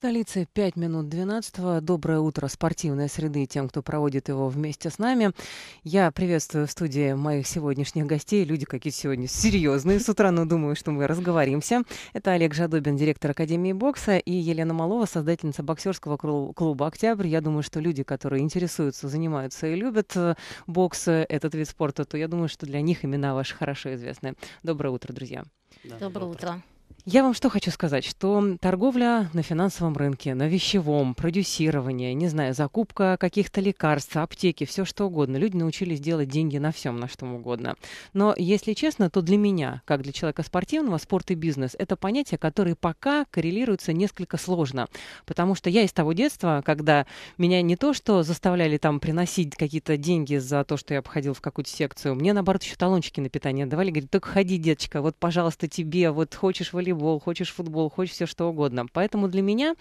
столице 5 минут 12. Доброе утро спортивной среды тем, кто проводит его вместе с нами. Я приветствую в студии моих сегодняшних гостей. Люди какие-то сегодня серьезные с утра, но думаю, что мы разговоримся. Это Олег Жадобин, директор Академии бокса, и Елена Малова, создательница боксерского клуба «Октябрь». Я думаю, что люди, которые интересуются, занимаются и любят э, бокс, э, этот вид спорта, то я думаю, что для них имена ваши хорошо известны. Доброе утро, друзья. Да, доброе, утро. утро. Я вам что хочу сказать, что торговля на финансовом рынке, на вещевом, продюсирование, не знаю, закупка каких-то лекарств, аптеки, все что угодно. Люди научились делать деньги на всем, на что угодно. Но, если честно, то для меня, как для человека спортивного, спорт и бизнес – это понятия, которые пока коррелируются несколько сложно. Потому что я из того детства, когда меня не то, что заставляли там приносить какие-то деньги за то, что я обходил в какую-то секцию, мне, наоборот, еще талончики на питание давали, говорят, только ходи, деточка, вот, пожалуйста, тебе, вот хочешь вылезать волейбол, хочешь футбол, хочешь все что угодно. Поэтому для меня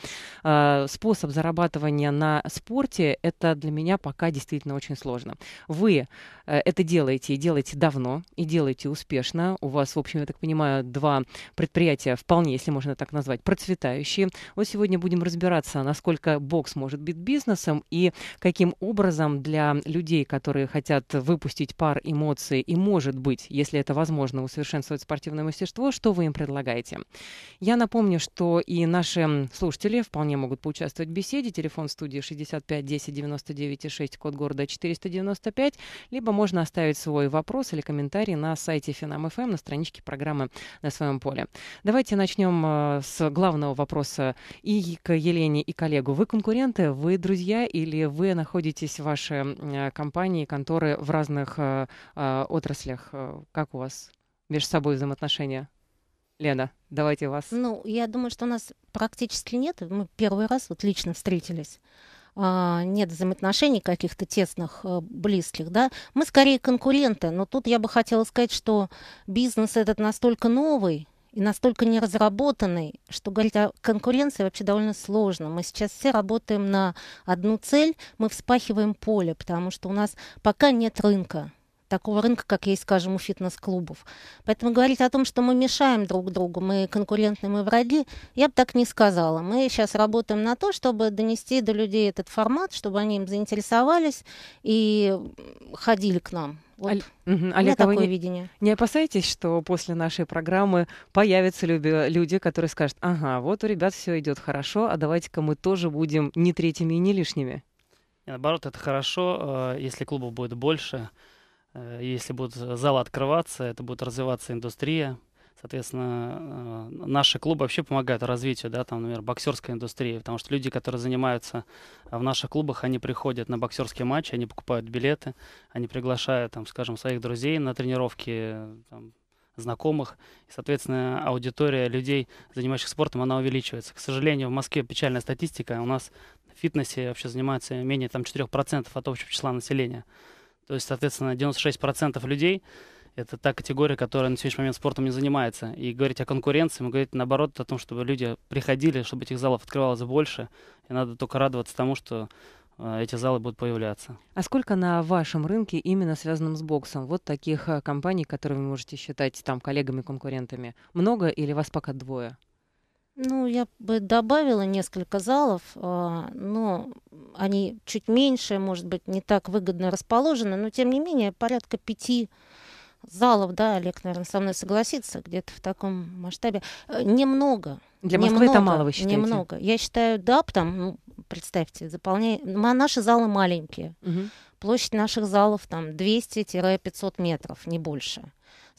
э, способ зарабатывания на спорте это для меня пока действительно очень сложно. Вы э, это делаете и делаете давно, и делаете успешно. У вас, в общем, я так понимаю, два предприятия вполне, если можно так назвать, процветающие. Вот сегодня будем разбираться, насколько бокс может быть бизнесом и каким образом для людей, которые хотят выпустить пар эмоций и, может быть, если это возможно, усовершенствовать спортивное мастерство, что вы им предлагаете? Я напомню, что и наши слушатели вполне могут поучаствовать в беседе. Телефон студии 65 10 99 6, код города 495. Либо можно оставить свой вопрос или комментарий на сайте Финам.ФМ эм, на страничке программы «На своем поле». Давайте начнем э, с главного вопроса и к Елене, и коллегу. Вы конкуренты, вы друзья или вы находитесь, ваши э, компании, конторы в разных э, отраслях? Как у вас между собой взаимоотношения? Лена, давайте вас. Ну, я думаю, что у нас практически нет. Мы первый раз вот лично встретились. А, нет взаимоотношений каких-то тесных, э, близких, да. Мы скорее конкуренты, но тут я бы хотела сказать, что бизнес этот настолько новый, и настолько неразработанный, что говорить о конкуренции вообще довольно сложно. Мы сейчас все работаем на одну цель, мы вспахиваем поле, потому что у нас пока нет рынка такого рынка, как есть, скажем, у фитнес-клубов. Поэтому говорить о том, что мы мешаем друг другу, мы конкурентные мы враги, я бы так не сказала. Мы сейчас работаем на то, чтобы донести до людей этот формат, чтобы они им заинтересовались и ходили к нам. Вот. Оль... Угу. Олег, а вы не, видение. не опасаетесь, что после нашей программы появятся люби... люди, которые скажут, ага, вот у ребят все идет хорошо, а давайте-ка мы тоже будем не третьими и не лишними? И наоборот, это хорошо, э, если клубов будет больше, Э, если будут залы открываться, это будет развиваться индустрия. Соответственно, э, наши клубы вообще помогают развитию, да, там, например, боксерской индустрии, потому что люди, которые занимаются э, в наших клубах, они приходят на боксерские матчи, они покупают билеты, они приглашают, там, скажем, своих друзей на тренировки, там, знакомых. И, соответственно, аудитория людей, занимающих спортом, она увеличивается. К сожалению, в Москве печальная статистика. У нас в фитнесе вообще занимается менее там, 4% от общего числа населения. То есть, соответственно, 96% людей — это та категория, которая на сегодняшний момент спортом не занимается. И говорить о конкуренции, мы говорим наоборот о том, чтобы люди приходили, чтобы этих залов открывалось больше. И надо только радоваться тому, что э, эти залы будут появляться. А сколько на вашем рынке именно связанном с боксом? Вот таких э, компаний, которые вы можете считать там коллегами, конкурентами, много или вас пока двое? Ну, я бы добавила несколько залов, а, но они чуть меньше, может быть, не так выгодно расположены, но тем не менее порядка пяти залов, да, Олег, наверное, со мной согласится, где-то в таком масштабе. Э, немного. Для Москвы немного, это мало, вы считаете? Немного. Я считаю, да, там ну, представьте, заполняй... Ну, а наши залы маленькие. Угу. Площадь наших залов там 200-500 метров, не больше.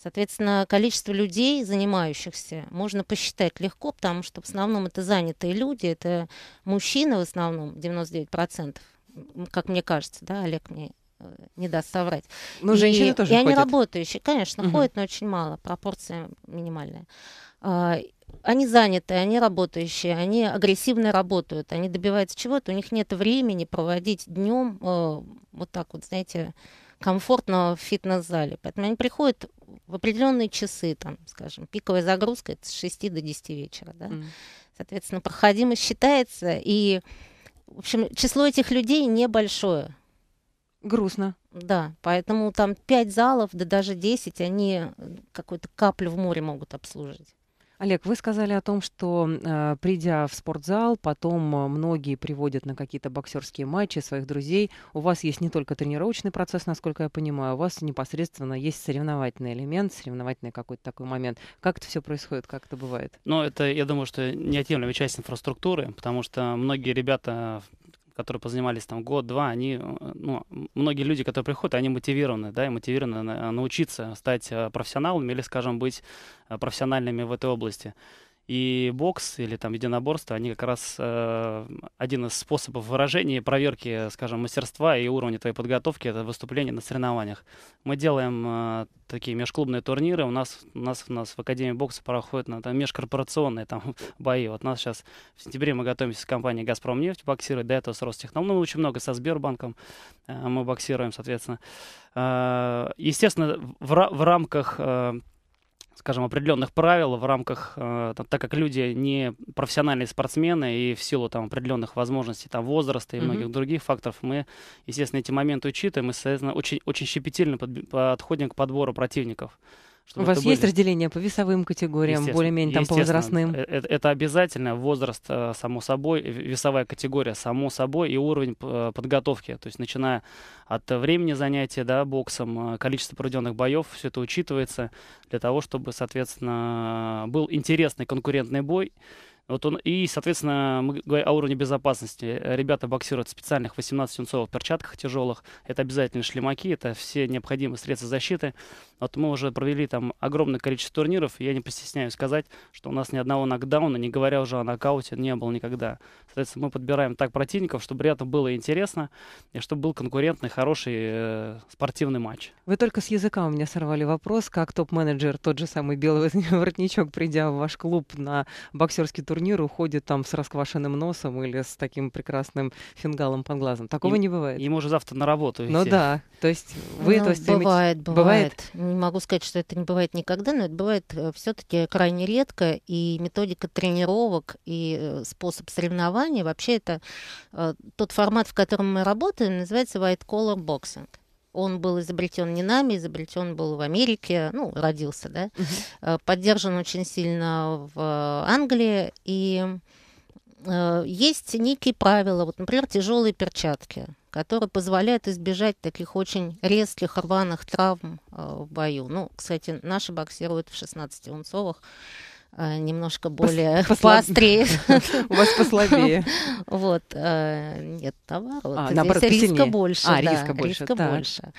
Соответственно, количество людей, занимающихся, можно посчитать легко, потому что в основном это занятые люди, это мужчины в основном, 99%, как мне кажется, да, Олег мне э, не даст соврать. Но и, женщины тоже И ходят. они работающие, конечно, угу. ходят, но очень мало, пропорция минимальная. А, они заняты, они работающие, они агрессивно работают, они добиваются чего-то, у них нет времени проводить днем э, вот так вот, знаете, комфортно в фитнес-зале. Поэтому они приходят в определенные часы, там, скажем, пиковая загрузка это с 6 до 10 вечера. Да? Mm. Соответственно, проходимость считается, и, в общем, число этих людей небольшое. Грустно. Да, поэтому там 5 залов, да даже 10, они какую-то каплю в море могут обслужить. Олег, вы сказали о том, что э, придя в спортзал, потом э, многие приводят на какие-то боксерские матчи своих друзей. У вас есть не только тренировочный процесс, насколько я понимаю, а у вас непосредственно есть соревновательный элемент, соревновательный какой-то такой момент. Как это все происходит, как это бывает? Ну, это, я думаю, что неотъемлемая часть инфраструктуры, потому что многие ребята которые позанимались там год-два, они, э, ну, многие люди, которые приходят, они мотивированы, да, и мотивированы научиться стать э, профессионалами или, скажем, быть э, профессиональными в этой области. И бокс или там единоборство, они как раз э, один из способов выражения, проверки, скажем, мастерства и уровня твоей подготовки, это выступление на соревнованиях. Мы делаем э, такие межклубные турниры, у нас, у нас, у нас в Академии бокса проходят на, ну, там, межкорпорационные там, бои. Вот нас сейчас в сентябре мы готовимся с компанией нефть боксировать, до этого с Ростехном, ну, очень много со Сбербанком э, мы боксируем, соответственно. Э, естественно, в, в рамках... Э, скажем, определенных правил в рамках, э, так как люди не профессиональные спортсмены и в силу там определенных возможностей, там возраста и mm-hmm. многих других факторов, мы, естественно, эти моменты учитываем и, соответственно, очень, очень щепетильно подходим к подбору противников. Чтобы У вас были... есть разделение по весовым категориям, более-менее там по возрастным? Это, э, это обязательно. Возраст, э, само собой, э, весовая категория, само собой, и уровень подготовки. То есть начиная от времени занятия да, боксом, количество проведенных боев, все это учитывается для того, чтобы, соответственно, был интересный конкурентный бой. Вот он, и, соответственно, мы говорим о уровне безопасности. Ребята боксируют в специальных 18-дюймовых перчатках тяжелых. Это обязательно шлемаки, это все необходимые средства защиты. Вот мы уже провели там огромное количество турниров, и я не постесняюсь сказать, что у нас ни одного нокдауна, не говоря уже о нокауте, не было никогда. Соответственно, мы подбираем так противников, чтобы рядом было интересно, и чтобы был конкурентный, хороший э, спортивный матч. Вы только с языка у меня сорвали вопрос, как топ-менеджер, тот же самый белый воротничок, придя в ваш клуб на боксерский турнир, уходит там с расквашенным носом или с таким прекрасным фингалом под глазом. Такого и, не бывает. Ему уже завтра на работу Ну да, то есть вы ну, то есть, бывает, бывает, бывает не могу сказать, что это не бывает никогда, но это бывает э, все-таки крайне редко. И методика тренировок и э, способ соревнований, вообще это э, тот формат, в котором мы работаем, называется white collar boxing. Он был изобретен не нами, изобретен был в Америке, ну, родился, да. uh Поддержан очень сильно в Англии. И есть некие правила, вот, например, тяжелые перчатки который позволяет избежать таких очень резких рваных травм э, в бою. Ну, кстати, наши боксируют в 16-унцовых Э, немножко более Пос, поострее. У вас послабее. Вот. Э, нет, наоборот. А, наоборот, риска больше. А, да, риска больше. Риска больше.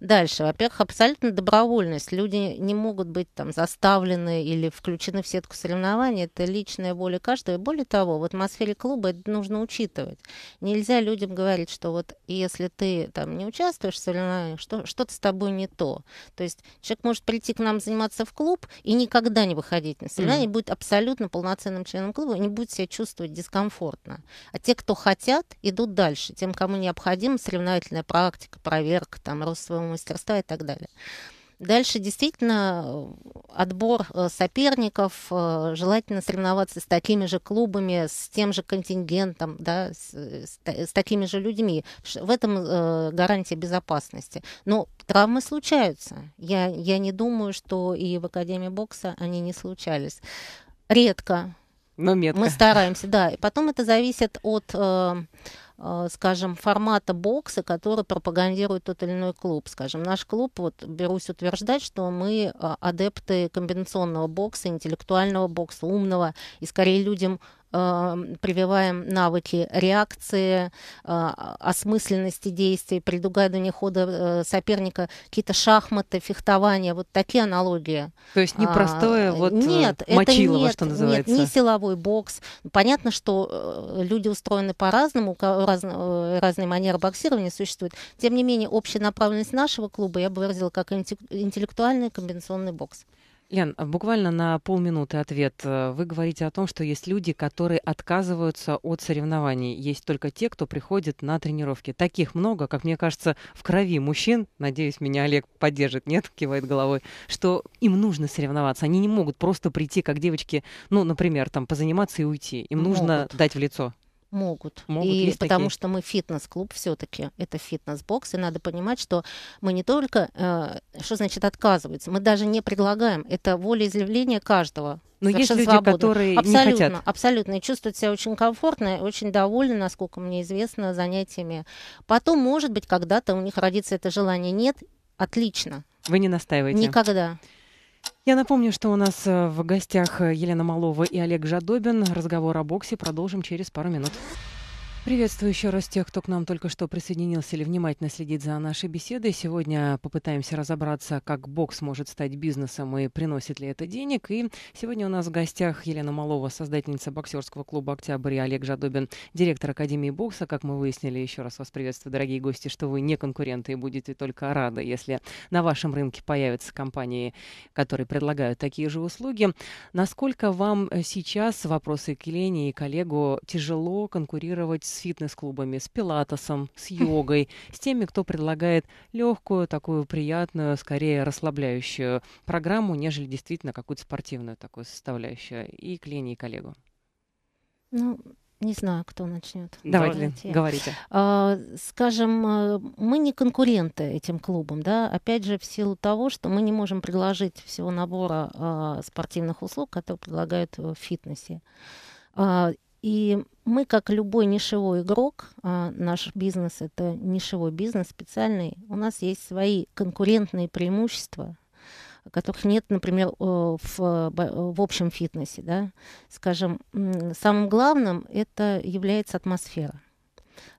Дальше. Во-первых, абсолютно добровольность. Люди не могут быть там заставлены или включены в сетку соревнований. Это личная воля каждого. более того, в атмосфере клуба это нужно учитывать. Нельзя людям говорить, что вот если ты там не участвуешь в соревнованиях, что, что-то с тобой не то. То есть человек может прийти к нам заниматься в клуб и никогда не выходить на соревнования, они будут абсолютно полноценным членом клуба, они будут себя чувствовать дискомфортно. А те, кто хотят, идут дальше. Тем, кому необходима соревновательная практика, проверка, там, рост своего мастерства и так далее. Дальше действительно э, отбор э, соперников, э, желательно соревноваться с такими же клубами, с тем же контингентом, да, с, с, с такими же людьми. В этом гарантия безопасности. Но травмы случаются. Я, я не думаю, что и в Академии бокса они не случались. Редко. Но метко. Мы стараемся, да. И потом это зависит от... Э, скажем, формата бокса, который пропагандирует тот или иной клуб. Скажем, наш клуб, вот берусь утверждать, что мы э, адепты комбинационного бокса, интеллектуального бокса, умного, и скорее людям Эм, прививаем навыки реакции, э, осмысленности действий, предугадывания хода э, соперника, какие-то шахматы, фехтования, вот такие аналогии. То есть непростое а, вот э, нет, мочилово, это нет, что называется? Нет, не силовой бокс. Понятно, что люди устроены по-разному, раз, разные манеры боксирования существуют. Тем не менее, общая направленность нашего клуба я бы выразила как интеллектуальный комбинационный бокс. Лен, а буквально на полминуты ответ. Э, вы говорите о том, что есть люди, которые отказываются от соревнований. Есть только те, кто приходит на тренировки. Таких много, как мне кажется, в крови мужчин, надеюсь, меня Олег поддержит, нет, кивает головой, что им нужно соревноваться. Они не могут просто прийти, как девочки, ну, например, там, позаниматься и уйти. Им нужно дать в лицо. Могут. Могут и потому такие? что мы фитнес-клуб все-таки, это фитнес-бокс, и надо понимать, что мы не только, э, что значит отказываются, мы даже не предлагаем, это волеизъявление каждого. Но есть люди, свободно. которые абсолютно, не хотят. Абсолютно, и чувствуют себя очень комфортно, и очень довольны, насколько мне известно, занятиями. Потом, может быть, когда-то у них родится это желание. Нет, отлично. Вы не настаиваете? Никогда. Я напомню, что у нас э, в гостях э, Елена Малова и Олег Жадобин. Разговор о боксе продолжим через пару минут. Приветствую еще раз тех, кто к нам только что присоединился или внимательно следит за нашей беседой. Сегодня попытаемся разобраться, как бокс может стать бизнесом и приносит ли это денег. И сегодня у нас в гостях Елена Малова, создательница боксерского клуба «Октябрь» и Олег Жадобин, директор Академии бокса. Как мы выяснили, еще раз вас приветствую, дорогие гости, что вы не конкуренты и будете только рады, если на вашем рынке появятся компании, которые предлагают такие же услуги. Насколько вам э, сейчас вопросы к Елене и коллегу тяжело конкурировать с фитнес-клубами, с пилатесом, с йогой, с теми, кто предлагает легкую, такую приятную, скорее расслабляющую программу, нежели действительно какую-то спортивную такую составляющую, и к Лене, и коллегу. Ну, не знаю, кто начнет. Давайте, Давайте. говорите. А, скажем, э, мы не конкуренты этим клубам, да, опять же, в силу того, что мы не можем предложить всего набора а, спортивных услуг, которые предлагают э, в фитнесе. А, и мы, как любой нишевой игрок, а, наш бизнес это нишевой бизнес специальный, у нас есть свои конкурентные преимущества, которых нет, например, в, в общем фитнесе. Да? Скажем, самым главным это является атмосфера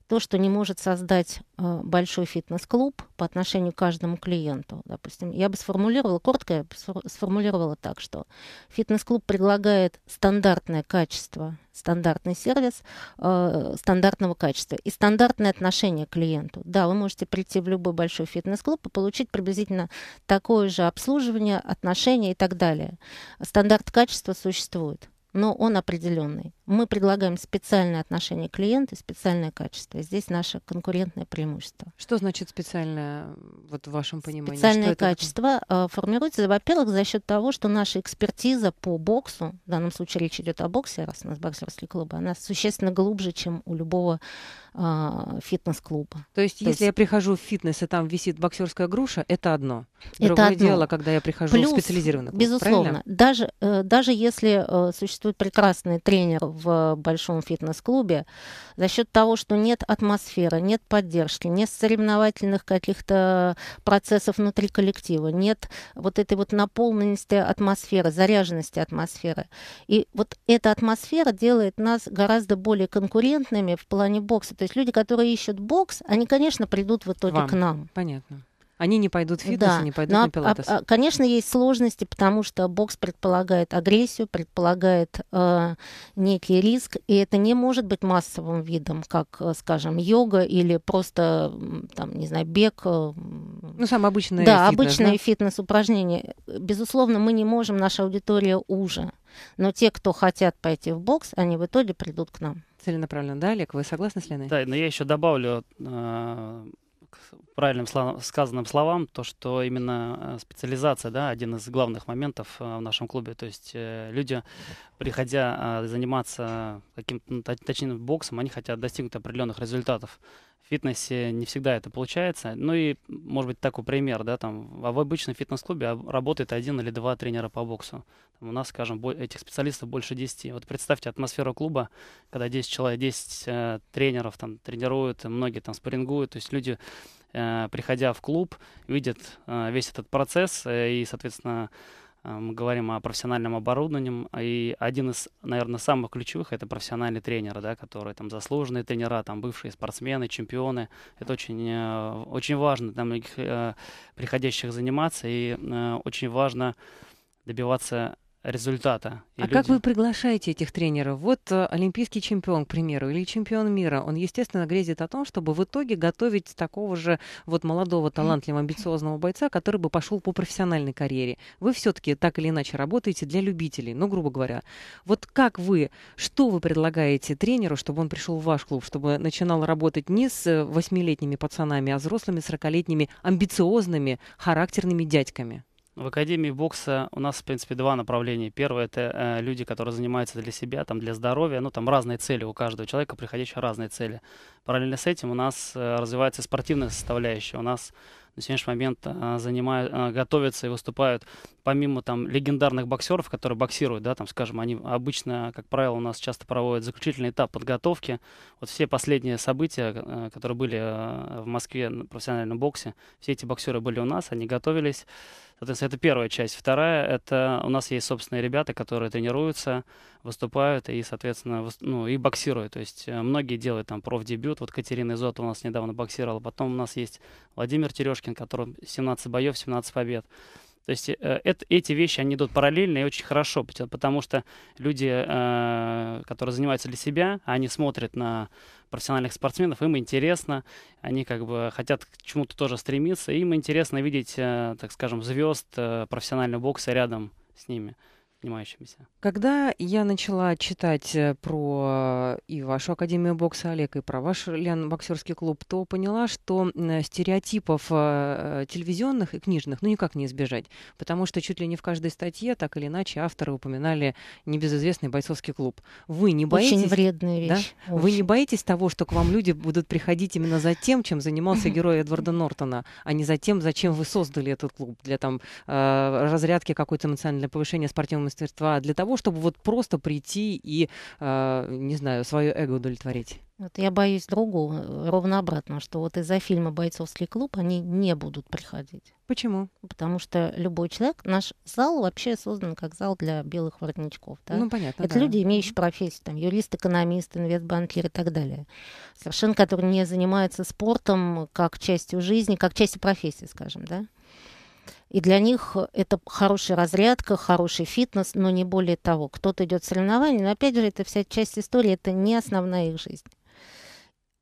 то, что не может создать э, большой фитнес-клуб по отношению к каждому клиенту. Допустим, я бы сформулировала, коротко я бы сформулировала так, что фитнес-клуб предлагает стандартное качество, стандартный сервис э, стандартного качества и стандартное отношение к клиенту. Да, вы можете прийти в любой большой фитнес-клуб и получить приблизительно такое же обслуживание, отношение и так далее. Стандарт качества существует но он определенный мы предлагаем специальное отношение клиента специальное качество. Здесь наше конкурентное преимущество. Что значит специальное вот в вашем понимании? Специальное что качество это? формируется, во-первых, за счет того, что наша экспертиза по боксу, в данном случае речь идет о боксе, раз у нас боксерский клуб, она существенно глубже, чем у любого э, фитнес-клуба. То есть, То если есть... я прихожу в фитнес и там висит боксерская груша, это одно. Другое это одно. дело, когда я прихожу Плюс, в специализированный клуб. Безусловно, даже, э, даже если э, существует прекрасный тренер в большом фитнес-клубе, за счет того, что нет атмосферы, нет поддержки, нет соревновательных каких-то процессов внутри коллектива, нет вот этой вот наполненности атмосферы, заряженности атмосферы. И вот эта атмосфера делает нас гораздо более конкурентными в плане бокса. То есть люди, которые ищут бокс, они, конечно, придут в итоге Вам. к нам. Понятно они не пойдут в фитнес да. и не пойдут Но, на пилатес. А, а, конечно, есть сложности, потому что бокс предполагает агрессию, предполагает э, некий риск, и это не может быть массовым видом, как, э, скажем, йога или просто, там, не знаю, бег. Э, ну, самое обычное да, фитнес. Обычные да, обычные фитнес-упражнения. Безусловно, мы не можем, наша аудитория уже. Но те, кто хотят пойти в бокс, они в итоге придут к нам. Целенаправленно, да, Олег? Вы согласны с Леной? Да, но я еще добавлю э, правильным слов, сказанным словам, то, что именно э, специализация, да, один из главных моментов э, в нашем клубе. То есть э, люди, приходя заниматься каким-то, ну, точнее, боксом, они хотят достигнуть определенных результатов в фитнесе не всегда это получается. Ну и, может быть, такой пример, да, там, в а обычном фитнес-клубе работает один или два тренера по боксу. Там у нас, скажем, этих специалистов больше 10. Вот представьте атмосферу клуба, когда 10 человек, 10 э, тренеров там тренируют, многие там спаррингуют, то есть люди э, приходя в клуб, видят э, весь этот процесс э, и, соответственно, а, мы говорим о профессиональном оборудовании, и один из, наверное, самых ключевых — это профессиональный тренер, да, которые там заслуженные тренера, там бывшие спортсмены, чемпионы. Это очень, э, очень важно для многих э, приходящих заниматься, и э, очень важно добиваться результата. И а люди... как вы приглашаете этих тренеров? Вот э, олимпийский чемпион, к примеру, или чемпион мира, он, естественно, грезит о том, чтобы в итоге готовить такого же вот молодого, талантливого, амбициозного бойца, который бы пошел по профессиональной карьере. Вы все-таки так или иначе работаете для любителей, ну, грубо говоря. Вот как вы, что вы предлагаете тренеру, чтобы он пришел в ваш клуб, чтобы начинал работать не с э, восьмилетними пацанами, а взрослыми, сорокалетними, амбициозными, характерными дядьками? В Академии бокса у нас, в принципе, два направления. Первое – это э, люди, которые занимаются для себя, там, для здоровья. Ну, там разные цели у каждого человека, приходящие разные цели. Параллельно с этим у нас э, развивается спортивная составляющая. У нас на сегодняшний момент а, занимают, а, готовятся и выступают помимо там легендарных боксеров, которые боксируют, да, там, скажем, они обычно, как правило, у нас часто проводят заключительный этап подготовки. Вот все последние события, а, которые были в Москве на профессиональном боксе, все эти боксеры были у нас, они готовились. Соответственно, это первая часть. Вторая — это у нас есть собственные ребята, которые тренируются, выступают и, соответственно, ну, и боксируют. То есть э, многие делают там профдебют. Вот Катерина Изотова у нас недавно боксировала. Потом у нас есть Владимир Терешкин, Галкин, которому 17 боев, 17 побед. То есть э, это, эти вещи, они идут параллельно и очень хорошо, потому что люди, э, которые занимаются для себя, они смотрят на профессиональных спортсменов, им интересно, они как бы хотят к чему-то тоже стремиться, им интересно видеть, э, так скажем, звезд э, профессионального бокса рядом с ними занимающимися. Когда я начала читать э, про э, и вашу Академию бокса, Олег, и про ваш Лен боксерский клуб, то поняла, что э, стереотипов телевизионных и книжных ну никак не избежать, потому что чуть ли не в каждой статье так или иначе авторы упоминали небезызвестный бойцовский клуб. Вы не боитесь... Очень вредная вещь. Да? Очень. Вы не боитесь того, что к вам люди будут приходить именно за тем, чем занимался герой Эдварда Нортона, а не за тем, зачем вы создали этот клуб для там разрядки какой-то эмоционального повышения спортивного мастерства для того, чтобы вот просто прийти и, э, не знаю, свое эго удовлетворить? Вот я боюсь другого, э, ровно обратно, что вот из-за фильма «Бойцовский клуб» они не будут приходить. Почему? Потому что любой человек, наш зал вообще создан как зал для белых воротничков. Да? Ну, понятно, Это да. люди, имеющие профессию, там, юрист, экономист, инвестбанкир и так далее. Совершенно, которые не занимаются спортом как частью жизни, как частью профессии, скажем, да? И для них это хорошая разрядка, хороший фитнес, но не более того. Кто-то идет в соревнования, но опять же, это вся часть истории, это не основная их жизнь.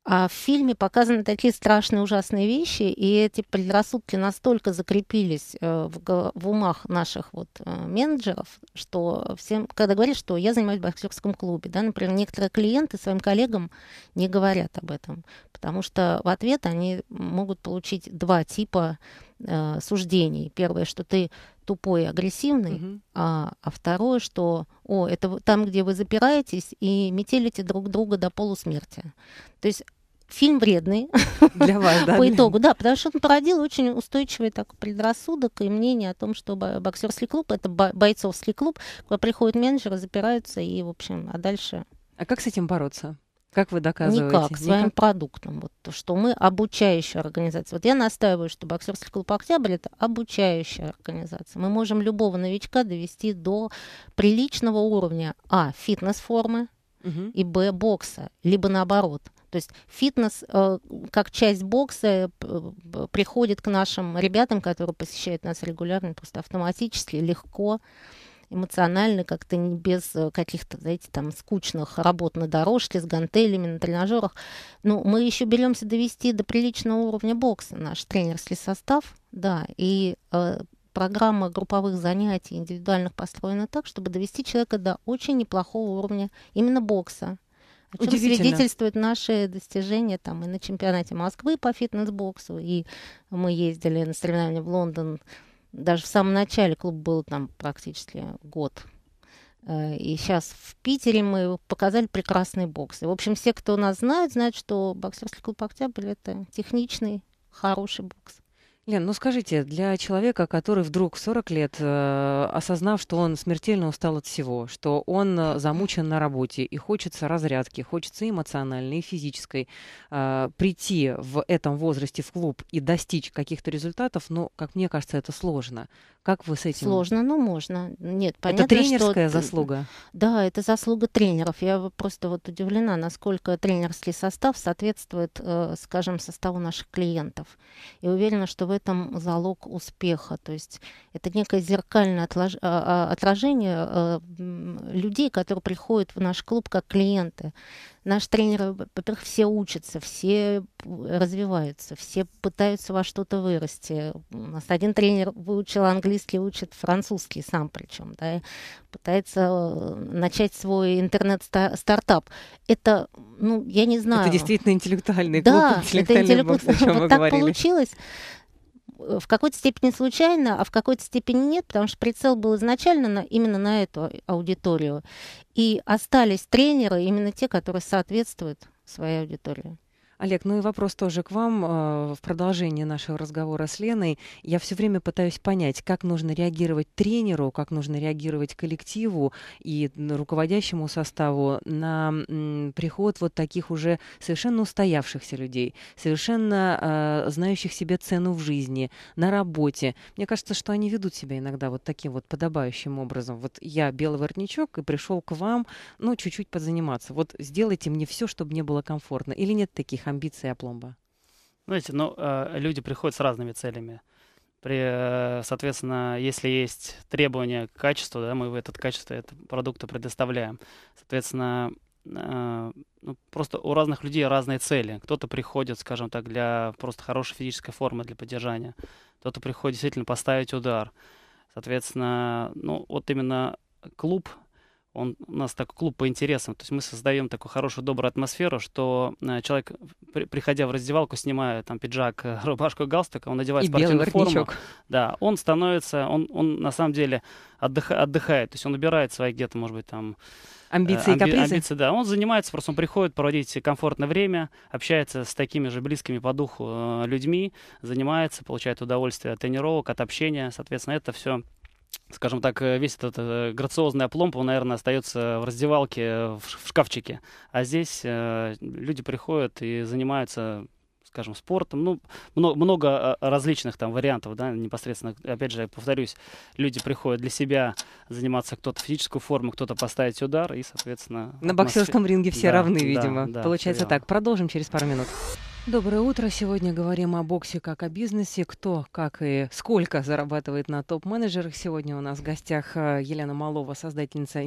А в фильме показаны такие страшные, ужасные вещи, и эти предрассудки настолько закрепились э, в, в умах наших вот э, менеджеров, что всем, когда говорят, что я занимаюсь в боксерском клубе, да, например, некоторые клиенты своим коллегам не говорят об этом, потому что в ответ они могут получить два типа Э, суждений. Первое, что ты тупой и агрессивный, угу. а, а второе, что о, это там, где вы запираетесь и метелите друг друга до полусмерти. То есть фильм вредный для вас, да? по итогу, да, потому что он породил очень устойчивый такой предрассудок и мнение о том, что боксерский клуб это бойцовский клуб, куда приходят менеджеры, запираются и, в общем, а дальше. А как с этим бороться? Как вы доказываете? Никак, своим Никак? продуктом. Вот, что мы обучающая организация. Вот я настаиваю, что боксерский клуб «Октябрь» — это обучающая организация. Мы можем любого новичка довести до приличного уровня А — фитнес-формы, угу. и Б — бокса, либо наоборот — то есть фитнес э, как часть бокса э, э, приходит к нашим ребятам, которые посещают нас регулярно, просто автоматически, легко эмоционально, как-то без э, каких-то, знаете, там скучных работ на дорожке, с гантелями, на тренажерах. Но ну, мы еще беремся довести до приличного уровня бокса наш тренерский состав, да, и э, программа групповых занятий индивидуальных построена так, чтобы довести человека до очень неплохого уровня именно бокса, о чем свидетельствуют наши достижения там и на чемпионате Москвы по фитнес-боксу, и мы ездили на соревнования в Лондон даже в самом начале клуб был там практически год. Э, и сейчас в Питере мы показали прекрасный бокс. И, в общем, все, кто нас знает, знают, что боксерский клуб «Октябрь» — это техничный, хороший бокс. Лен, ну скажите, для человека, который вдруг в 40 лет, э, осознав, что он смертельно устал от всего, что он э, замучен на работе и хочется разрядки, хочется эмоциональной, и физической, э, прийти в этом возрасте в клуб и достичь каких-то результатов, ну, как мне кажется, это сложно. Как вы с этим? Сложно, но можно. Нет, понятно, это тренерская что... заслуга? Да, это заслуга тренеров. Я просто вот удивлена, насколько тренерский состав соответствует, э, скажем, составу наших клиентов. И уверена, что в этом залог успеха. То есть это некое зеркальное отлож... А, а, отражение э, людей, которые приходят в наш клуб как клиенты. Наш тренер, э, во-первых, все учатся, все э, развиваются, все пытаются во что-то вырасти. У нас один тренер выучил английский, учит французский сам причем, да, пытается э, начать свой интернет-стартап. Это, ну, я не знаю. Это действительно интеллектуальный клуб, да, интеллектуальный это интеллект... бокс, о чем вот так говорили. получилось. Э, в какой-то степени случайно, а в какой-то степени нет, потому что прицел был изначально на, именно на эту аудиторию. И остались тренеры именно те, которые соответствуют своей аудитории. Олег, ну и вопрос тоже к вам а, в продолжении нашего разговора с Леной. Я все время пытаюсь понять, как нужно реагировать тренеру, как нужно реагировать коллективу и руководящему составу на приход вот таких уже совершенно устоявшихся людей, совершенно а, знающих себе цену в жизни, на работе. Мне кажется, что они ведут себя иногда вот таким вот подобающим образом. Вот я белый воротничок и пришел к вам, ну, чуть-чуть подзаниматься. Вот сделайте мне все, чтобы мне было комфортно. Или нет таких своих амбиций и а опломба? Знаете, ну, э, люди приходят с разными целями. При, э, соответственно, если есть требования к качеству, да, мы в этот качество это продукта предоставляем. Соответственно, э, ну, просто у разных людей разные цели. Кто-то приходит, скажем так, для просто хорошей физической формы, для поддержания. Кто-то приходит действительно поставить удар. Соответственно, ну вот именно клуб он у нас такой клуб по интересам. То есть мы создаем такую хорошую, добрую атмосферу, что э, человек, при, приходя в раздевалку, снимая там пиджак, э, рубашку, галстук, он надевает и спортивную форму. Да, он становится, он, он на самом деле отдых, отдыхает, то есть он убирает свои где-то, может быть, там... Э, амбиции амби, капризы? Амбиции, да. Он занимается, просто он приходит проводить комфортное время, общается с такими же близкими по духу людьми, занимается, получает удовольствие от тренировок, от общения. Соответственно, это все скажем так, э, весь этот э, грациозный опломб, он, наверное, остается в раздевалке, э, в шкафчике. А здесь люди приходят и занимаются скажем, спортом. Ну, много, много различных там вариантов, да, непосредственно. Опять же, я повторюсь, люди приходят для себя заниматься кто-то физическую форму, кто-то поставить удар, и, соответственно... На атмосфер... боксерском ринге все да, равны, видимо. да, Получается так. Продолжим через пару минут. Доброе утро. Сегодня говорим о боксе как о бизнесе. Кто, как и сколько зарабатывает на топ-менеджерах. Сегодня у нас в гостях э, Елена Малова, создательница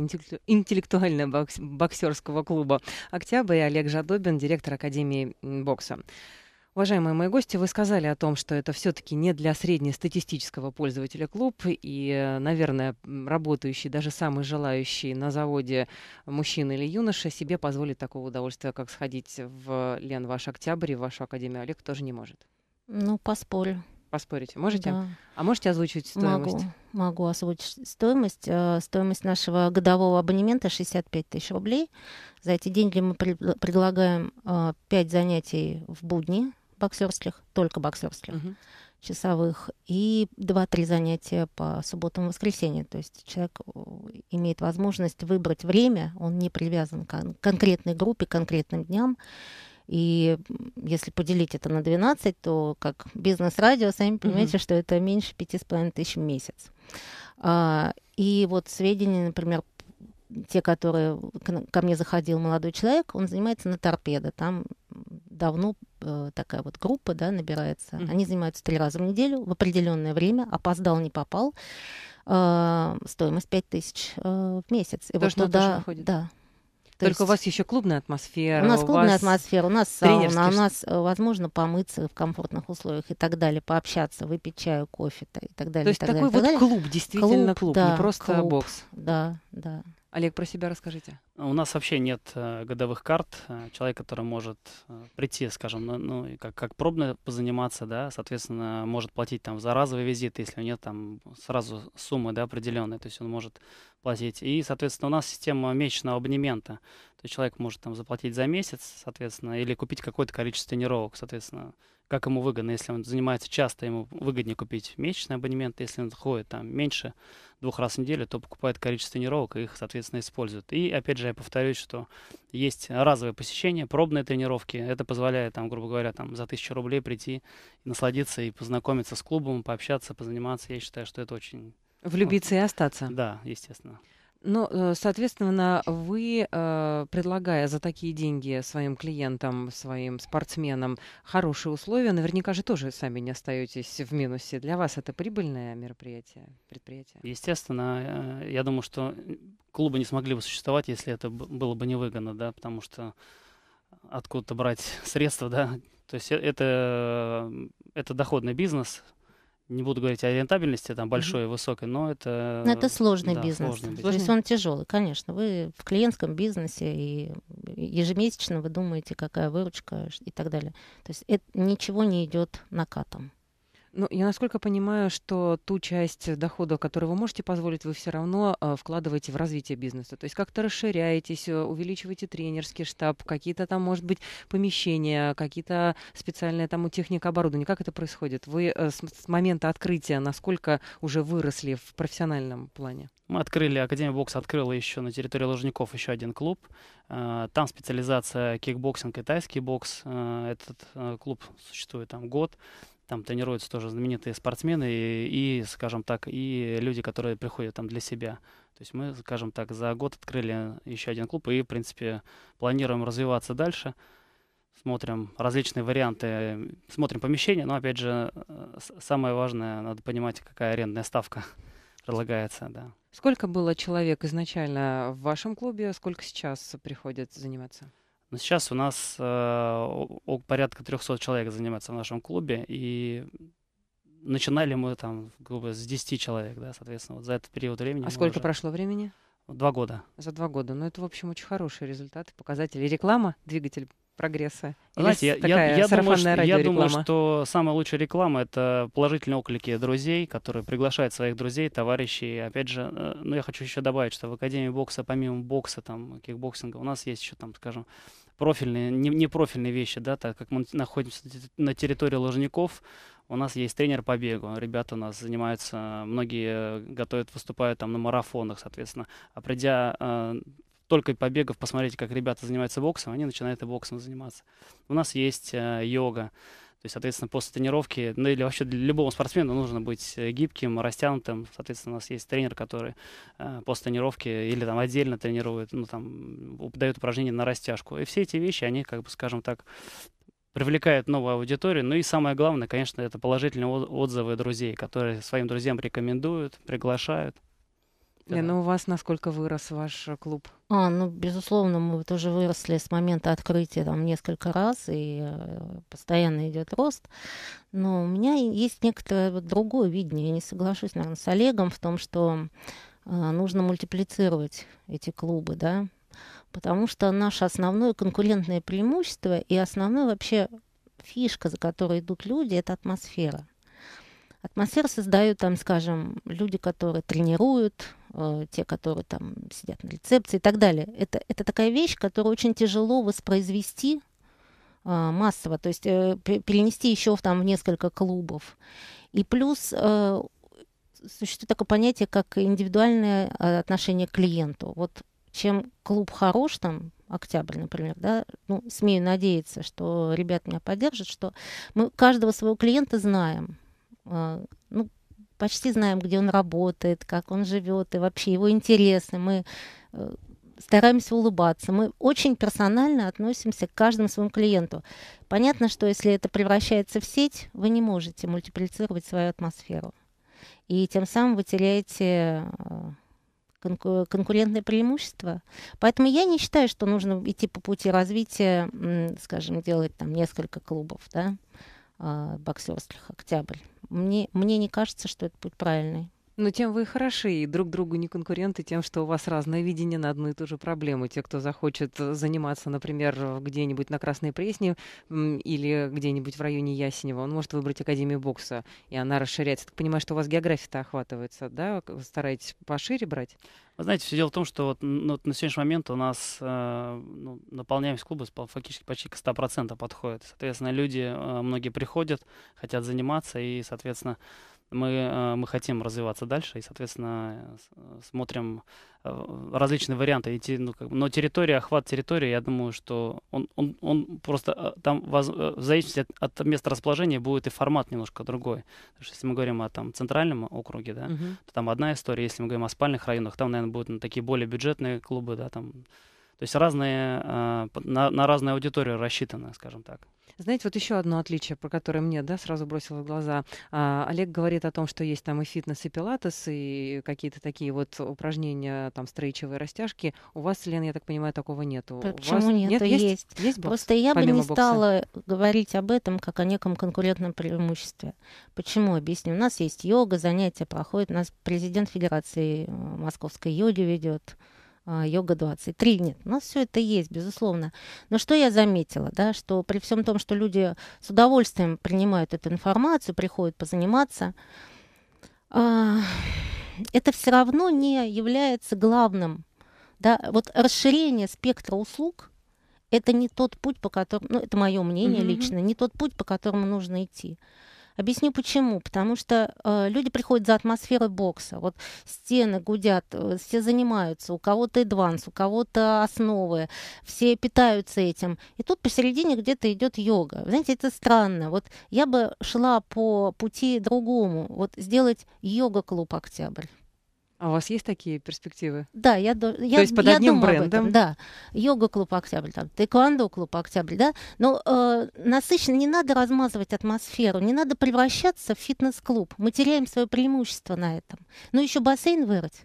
интеллектуального боксерского клуба «Октябрь» и Олег Жадобин, директор Академии бокса. Уважаемые мои гости, вы сказали о том, что это все-таки не для среднестатистического пользователя клуб, и, наверное, работающий, даже самый желающий на заводе мужчина или юноша себе позволить такого удовольствия, как сходить в Лен ваш Октябрь и в вашу Академию Олег тоже не может. Ну, поспорю. Поспорите, можете? Да. А можете озвучить стоимость? Могу, могу озвучить стоимость. Э, стоимость нашего годового абонемента 65 тысяч рублей. За эти деньги мы предлагаем 5 э, занятий в будни боксерских, только боксерских, угу. часовых, и 2-3 занятия по субботам и воскресеньям. То есть человек э, имеет возможность выбрать время, он не привязан к конкретной группе, к конкретным дням. И если поделить это на 12, то как бизнес-радио, сами понимаете, угу. что это меньше 5,5 тысяч в месяц. А, и вот сведения, например, те, которые ко мне заходил молодой человек, он занимается на торпедо. Там давно э, такая вот группа да, набирается. Mm-hmm. Они занимаются три раза в неделю в определенное время, опоздал, не попал. Э, стоимость 5 тысяч э, в месяц. И То, вот что туда, да, то Только есть... у вас еще клубная атмосфера. У нас у клубная вас... атмосфера, у нас сауна, у нас э, возможно помыться в комфортных условиях и так далее, пообщаться, выпить чаю, кофе и так далее. То есть так такой далее, вот так далее. клуб, действительно клуб, клуб да, не просто клуб, бокс. Да, да. Олег, про себя расскажите. У нас вообще нет э, годовых карт. Э, человек, который может э, прийти, скажем, ну, ну как, как пробно позаниматься, да, соответственно, может платить там за разовый визит, если у него там сразу суммы, да, определенные. То есть он может платить. И, соответственно, у нас система месячного абонемента. То есть человек может там заплатить за месяц, соответственно, или купить какое-то количество тренировок, соответственно. Как ему выгодно, если он занимается часто, ему выгоднее купить месячный абонемент. Если он ходит там меньше двух раз в неделю, то покупает количество тренировок и их, соответственно, использует. И, опять же, я повторюсь, что есть разовое посещение, пробные тренировки. Это позволяет, там, грубо говоря, там, за тысячу рублей прийти, насладиться и познакомиться с клубом, пообщаться, позаниматься. Я считаю, что это очень Влюбиться ну, и остаться. Да, естественно. Ну, э, соответственно, вы, э, предлагая за такие деньги своим клиентам, своим спортсменам хорошие условия, наверняка же тоже сами не остаетесь в минусе. Для вас это прибыльное мероприятие, предприятие? Естественно, э, я думаю, что клубы не смогли бы существовать, если это было бы невыгодно, да, потому что откуда-то брать средства, да, то есть это, это доходный бизнес, не буду говорить о рентабельности там большой и mm-hmm. высокой, но это... Но это сложный да, бизнес. Сложный бизнес. То есть он тяжелый, конечно. Вы в клиентском бизнесе и ежемесячно вы думаете, какая выручка и так далее. То есть это, ничего не идет накатом. Ну, я насколько понимаю, что ту часть дохода, которую вы можете позволить, вы все равно э, вкладываете в развитие бизнеса. То есть как-то расширяетесь, э, увеличиваете тренерский штаб, какие-то там, может быть, помещения, какие-то специальные там у техника оборудования. Как это происходит? Вы э, с, с момента открытия насколько уже выросли в профессиональном плане? Мы открыли, Академия бокса открыла еще на территории Лужников еще один клуб. А, там специализация кикбоксинг и тайский бокс. А, этот э, клуб существует там год. Там тренируются тоже знаменитые спортсмены и, и, скажем так, и люди, которые приходят там для себя. То есть мы, скажем так, за год открыли еще один клуб и, в принципе, планируем развиваться дальше. Смотрим различные варианты, смотрим помещения, но, опять же, э, самое важное, надо понимать, какая арендная ставка предлагается, да. Сколько было человек изначально в вашем клубе, сколько сейчас приходят заниматься? Но сейчас у нас э, порядка 300 человек занимается в нашем клубе, и начинали мы там, грубо, с 10 человек, да, соответственно, вот за этот период времени. А сколько уже... прошло времени? Два года. За два года. Ну, это, в общем, очень хорошие результаты, показатели. Реклама, двигатель прогресса? Знаете, я, я, я, думаю, что, я думаю, что самая лучшая реклама — это положительные оклики друзей, которые приглашают своих друзей, товарищей. Опять же, э, ну, я хочу еще добавить, что в Академии бокса, помимо бокса, там, кикбоксинга, у нас есть еще, там, скажем, профильные, не, не профильные вещи, да, так как мы находимся на территории Лужников, у нас есть тренер по бегу. Ребята у нас занимаются, многие готовят, выступают там на марафонах, соответственно. А придя э, только побегов, посмотрите, как ребята занимаются боксом, они начинают и боксом заниматься. У нас есть э, йога. То есть, соответственно, после тренировки, ну или вообще для любого спортсмена нужно быть э, гибким, растянутым. Соответственно, у нас есть тренер, который э, после тренировки или там отдельно тренирует, ну там дает упражнения на растяжку. И все эти вещи, они, как бы, скажем так, привлекают новую аудиторию. Ну и самое главное, конечно, это положительные отзывы друзей, которые своим друзьям рекомендуют, приглашают. Не, ну у вас насколько вырос ваш э, клуб? А, ну, безусловно, мы тоже выросли с момента открытия там несколько раз, и э, постоянно идет рост. Но у меня есть некоторое вот другое видение. Я не соглашусь, наверное, с Олегом в том, что э, нужно мультиплицировать эти клубы, да, потому что наше основное конкурентное преимущество и основная вообще фишка, за которой идут люди, это атмосфера. Атмосферу создают там, скажем, люди, которые тренируют, Э, те, которые там сидят на рецепции и так далее. Это, это такая вещь, которую очень тяжело воспроизвести а, массово, то есть э, перенести еще в, там, в несколько клубов. И плюс э, существует такое понятие, как индивидуальное отношение к клиенту. Вот чем клуб хорош, там, октябрь, например, да, ну, смею надеяться, что ребят меня поддержат, что мы каждого своего клиента знаем, а, ну, почти знаем, где он работает, как он живет и вообще его интересы. Мы э, стараемся улыбаться. Мы очень персонально относимся к каждому своему клиенту. Понятно, что если это превращается в сеть, вы не можете мультиплицировать свою атмосферу. И тем самым вы теряете э, конкурентное преимущество. Поэтому я не считаю, что нужно идти по пути развития, скажем, делать там несколько клубов, да. А, боксерских «Октябрь». Мне, мне не кажется, что это путь правильный. Но ну, тем вы и хороши, и друг другу не конкуренты тем, что у вас разное видение на одну и ту же проблему. Те, кто захочет э, заниматься, например, где-нибудь на Красной Пресне или где-нибудь в районе Ясенева, он может выбрать Академию бокса, и она расширяется. Так понимаю, что у вас география-то охватывается, да? Вы стараетесь пошире брать? Вы знаете, все дело в том, что вот, ну, на сегодняшний момент у нас э, ну, наполняемость клуба фактически почти к 100% подходит. Соответственно, люди, э, многие приходят, хотят заниматься, и, соответственно, мы, э, мы хотим развиваться дальше и, соответственно, смотрим э, различные варианты. Идти, ну, как, но территория, охват территории, я думаю, что он, он, он просто э, там воз, в зависимости от, от места расположения будет и формат немножко другой. Потому что если мы говорим о там, центральном округе, да, uh-huh. то там одна история. Если мы говорим о спальных районах, там, наверное, будут ну, такие более бюджетные клубы, да, там. То есть разные, на, на разную аудиторию рассчитаны, скажем так. Знаете, вот еще одно отличие, про которое мне, да, сразу бросило в глаза. А, Олег говорит о том, что есть там и фитнес, и пилатес, и какие-то такие вот упражнения, там, стрейчевые растяжки. У вас, Лена, я так понимаю, такого нету. Почему У нет? нет? Есть. есть. есть бокс, Просто я бы не бокса. стала говорить об этом как о неком конкурентном преимуществе. Почему? Объясню. У нас есть йога, занятия проходят. У нас президент Федерации э, Московской йоги ведет а, йога 23. Нет, у нас все это есть, безусловно. Но что я заметила, да, что при всем том, что люди с удовольствием принимают эту информацию, приходят позаниматься, а, это все равно не является главным. Да? Вот расширение спектра услуг – это не тот путь, по которому, ну, это мое мнение mm-hmm. лично, не тот путь, по которому нужно идти. Объясню почему. Потому что э, люди приходят за атмосферой бокса. Вот стены гудят, э, все занимаются, у кого-то эдванс, у кого-то основы, все питаются этим. И тут посередине где-то идет йога. знаете, это странно. Вот я бы шла по пути другому. Вот сделать йога-клуб «Октябрь». А у вас есть такие перспективы? Да, я, я, То есть под я одним брендом? Этом, да. Йога-клуб «Октябрь», там, тэквондо-клуб «Октябрь», да. Но э, насыщенно не надо размазывать атмосферу, не надо превращаться в фитнес-клуб. Мы теряем свое преимущество на этом. Ну, еще бассейн вырыть.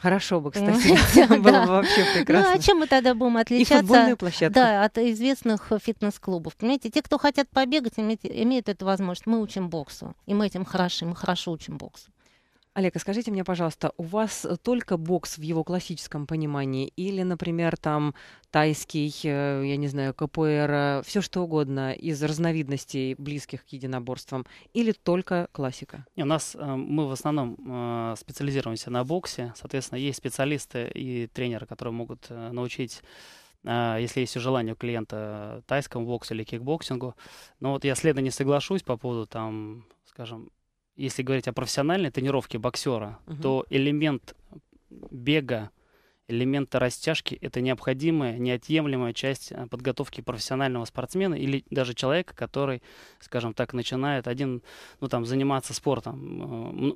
Хорошо бы, кстати, было бы вообще прекрасно. Ну, а чем мы тогда будем отличаться? И Да, от известных фитнес-клубов. Понимаете, те, кто хотят побегать, имеют, имеют эту возможность. Мы учим боксу, и мы этим хороши, мы хорошо учим боксу. Олег, а скажите мне, пожалуйста, у вас только бокс в его классическом понимании или, например, там тайский, э, я не знаю, КПР, э, все что угодно из разновидностей, близких к единоборствам, или только классика? И у нас, э, мы в основном э, специализируемся на боксе, соответственно, есть специалисты и тренеры, которые могут научить если есть желание у клиента тайскому боксу или кикбоксингу. Но вот я следно не соглашусь по поводу там, скажем, если говорить о профессиональной тренировке боксера, угу. то элемент бега, элемента растяжки – это необходимая, неотъемлемая часть э, подготовки профессионального спортсмена или даже человека, который, скажем так, начинает один, ну, там, заниматься спортом.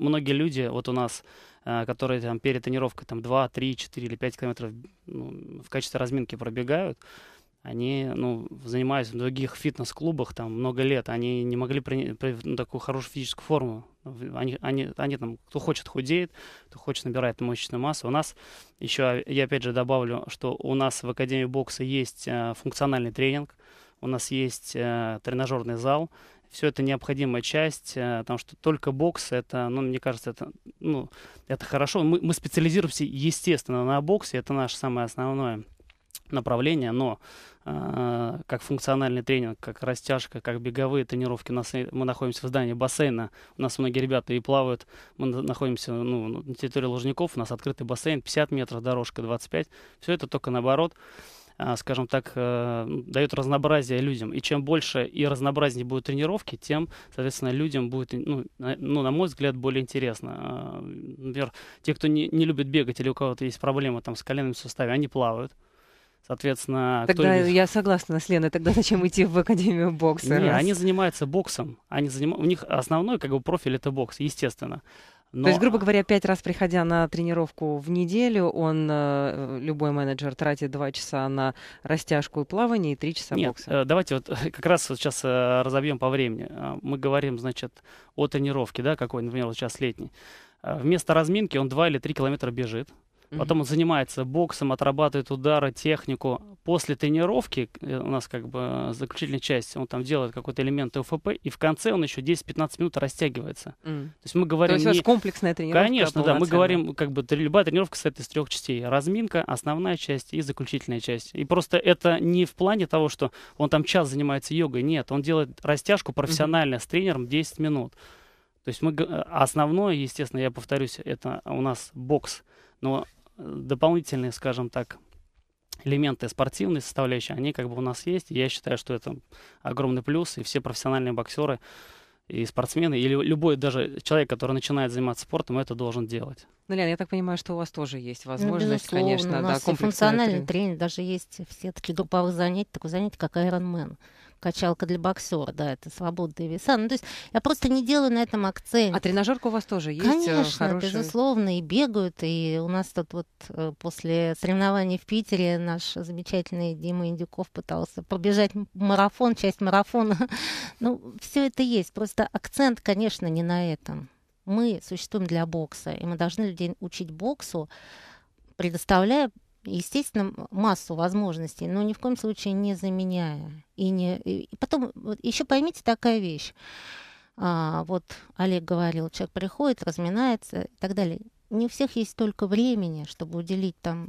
Многие люди, вот у нас, э, которые там перед тренировкой там 2, 3, 4 или 5 километров ну, в качестве разминки пробегают, они ну, занимались в других фитнес-клубах там много лет, они не могли принять ну, такую хорошую физическую форму. Они, они, они там, кто хочет худеет, кто хочет набирает мышечную массу. У нас еще, я опять же добавлю, что у нас в Академии бокса есть э, функциональный тренинг, у нас есть э, тренажерный зал, все это необходимая часть, э, потому что только бокс, это, ну, мне кажется, это, ну, это хорошо. Мы, мы специализируемся, естественно, на боксе, это наше самое основное направления, но э, как функциональный тренинг, как растяжка, как беговые тренировки, нас, э, мы находимся в здании бассейна, у нас многие ребята и плавают, мы находимся ну, на территории Лужников, у нас открытый бассейн, 50 метров дорожка, 25, все это только наоборот а, скажем так, э, дает разнообразие людям. И чем больше и разнообразнее будут тренировки, тем, соответственно, людям будет, ну, на, ну, на мой взгляд, более интересно. А, например, те, кто не, не любит бегать или у кого-то есть проблемы там, с коленными суставами, они плавают. Соответственно, тогда кто... я согласна с Леной, тогда зачем идти в академию бокса? Нет, они занимаются боксом, они заним... у них основной как бы профиль это бокс, естественно. Но... То есть, грубо говоря, пять раз приходя на тренировку в неделю, он, э, любой менеджер, тратит два часа на растяжку и плавание и три часа Нет, бокса. Э, давайте вот как раз вот сейчас э, разобьем по времени. Мы говорим, значит, о тренировке, да, какой, например, вот сейчас летний. Вместо разминки он два или три километра бежит потом он занимается боксом, отрабатывает удары, технику. После тренировки, э, у нас как бы э, заключительная часть, он там делает какой-то элемент ОФП, и в конце он еще 10-15 минут растягивается. Mm. То есть мы говорим... То есть не... комплексная тренировка Конечно, да, мы говорим, как бы любая тренировка состоит из трех частей. Разминка, основная часть и заключительная часть. И просто это не в плане того, что он там час занимается йогой, нет, он делает растяжку профессионально mm-hmm. с тренером 10 минут. То есть мы э, основное, естественно, я повторюсь, это у нас бокс. Но дополнительные, скажем так, элементы спортивной составляющей, они как бы у нас есть. я считаю, что это огромный плюс, и все профессиональные боксеры и спортсмены, или любой даже человек, который начинает заниматься спортом, это должен делать. Ну, Лена, я так понимаю, что у вас тоже есть ну, возможность, ну, конечно, у нас да, комплексный функциональный тренинг. тренинг, даже есть все сетке групповых занятия, такое занятие, как Ironman качалка для боксера, да, это свободные веса. Ну, то есть я просто не делаю на этом акцент. А тренажерка у вас тоже есть? Э, конечно, хорошая? безусловно, и бегают, и у нас тут вот э, после соревнований в Питере наш замечательный Дима Индюков пытался пробежать марафон, часть марафона. ну, все это есть, просто акцент, конечно, не на этом. Мы существуем для бокса, и мы должны людей учить боксу, предоставляя естественно, массу возможностей, но ни в коем случае не заменяя. И, не, и потом, вот, еще поймите такая вещь. А, вот Олег говорил, человек приходит, разминается и так далее не у всех есть столько времени, чтобы уделить там